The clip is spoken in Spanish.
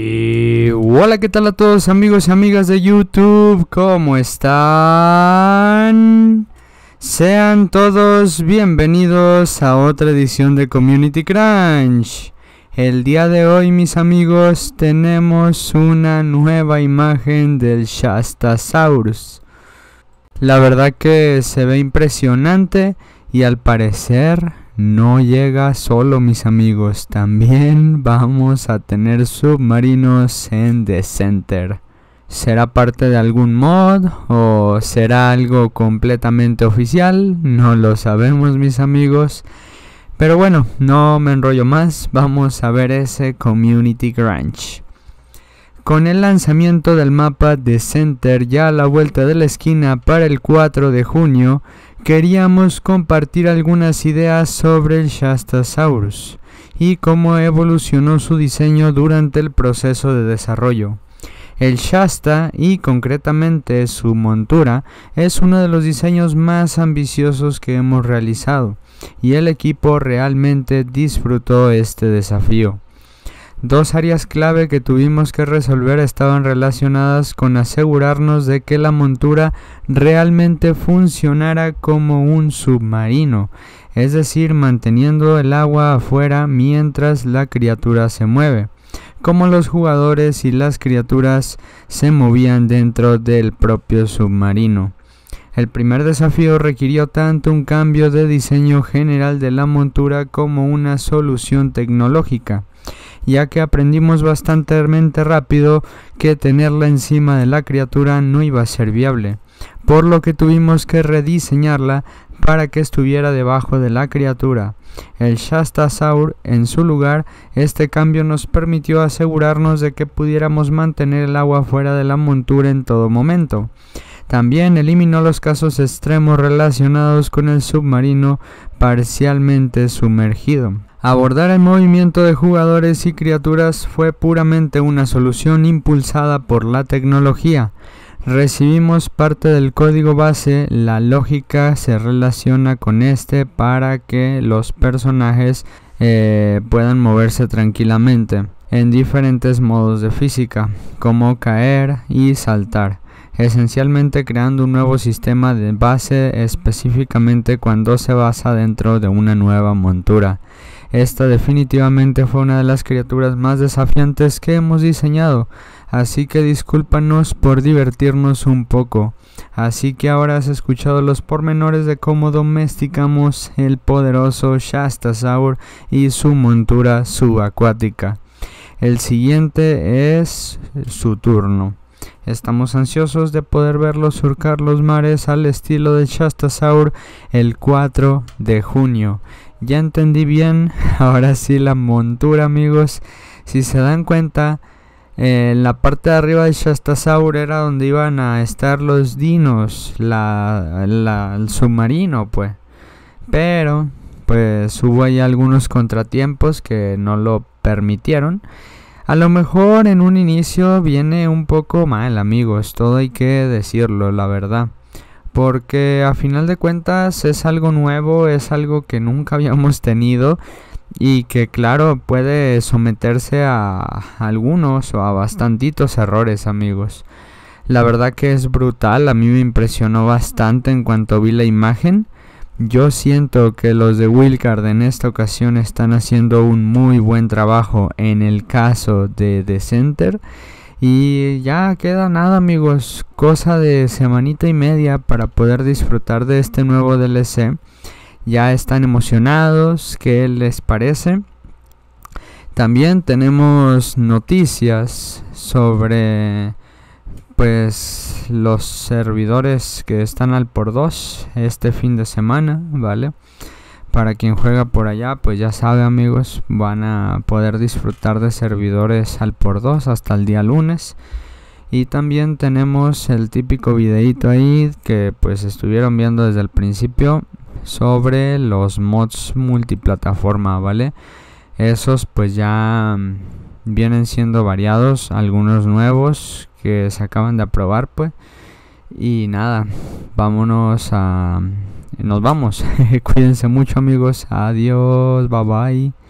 Y hola, ¿qué tal a todos amigos y amigas de YouTube? ¿Cómo están? Sean todos bienvenidos a otra edición de Community Crunch. El día de hoy, mis amigos, tenemos una nueva imagen del Shastasaurus. La verdad que se ve impresionante y al parecer no llega solo mis amigos, también vamos a tener submarinos en The Center. ¿Será parte de algún mod o será algo completamente oficial? No lo sabemos mis amigos. Pero bueno, no me enrollo más, vamos a ver ese Community Ranch. Con el lanzamiento del mapa The Center ya a la vuelta de la esquina para el 4 de junio, queríamos compartir algunas ideas sobre el Shastasaurus y cómo evolucionó su diseño durante el proceso de desarrollo. El Shasta y concretamente su montura es uno de los diseños más ambiciosos que hemos realizado y el equipo realmente disfrutó este desafío. Dos áreas clave que tuvimos que resolver estaban relacionadas con asegurarnos de que la montura realmente funcionara como un submarino, es decir, manteniendo el agua afuera mientras la criatura se mueve, como los jugadores y las criaturas se movían dentro del propio submarino. El primer desafío requirió tanto un cambio de diseño general de la montura como una solución tecnológica ya que aprendimos bastante rápido que tenerla encima de la criatura no iba a ser viable, por lo que tuvimos que rediseñarla para que estuviera debajo de la criatura. El Shasta Saur en su lugar, este cambio nos permitió asegurarnos de que pudiéramos mantener el agua fuera de la montura en todo momento. También eliminó los casos extremos relacionados con el submarino parcialmente sumergido. Abordar el movimiento de jugadores y criaturas fue puramente una solución impulsada por la tecnología. Recibimos parte del código base, la lógica se relaciona con este para que los personajes eh, puedan moverse tranquilamente en diferentes modos de física, como caer y saltar, esencialmente creando un nuevo sistema de base específicamente cuando se basa dentro de una nueva montura. Esta definitivamente fue una de las criaturas más desafiantes que hemos diseñado, así que discúlpanos por divertirnos un poco. Así que ahora has escuchado los pormenores de cómo domesticamos el poderoso Shastasaur y su montura subacuática. El siguiente es su turno. Estamos ansiosos de poder verlo surcar los mares al estilo de Shastasaur el 4 de junio. Ya entendí bien, ahora sí la montura amigos. Si se dan cuenta, eh, en la parte de arriba de Shastasaur era donde iban a estar los dinos, la, la, el submarino pues. Pero, pues hubo ahí algunos contratiempos que no lo permitieron. A lo mejor en un inicio viene un poco mal amigos, todo hay que decirlo, la verdad porque a final de cuentas es algo nuevo, es algo que nunca habíamos tenido y que claro puede someterse a algunos o a bastantitos errores amigos. La verdad que es brutal, a mí me impresionó bastante en cuanto vi la imagen. Yo siento que los de Wilcard en esta ocasión están haciendo un muy buen trabajo en el caso de The Center y ya queda nada amigos, cosa de semanita y media para poder disfrutar de este nuevo DLC. Ya están emocionados, ¿qué les parece? También tenemos noticias sobre pues los servidores que están al por 2 este fin de semana, ¿vale? para quien juega por allá, pues ya sabe amigos, van a poder disfrutar de servidores al por dos hasta el día lunes. Y también tenemos el típico videito ahí que pues estuvieron viendo desde el principio sobre los mods multiplataforma, ¿vale? Esos pues ya vienen siendo variados, algunos nuevos que se acaban de aprobar pues. Y nada, vámonos a nos vamos. Cuídense mucho amigos. Adiós. Bye bye.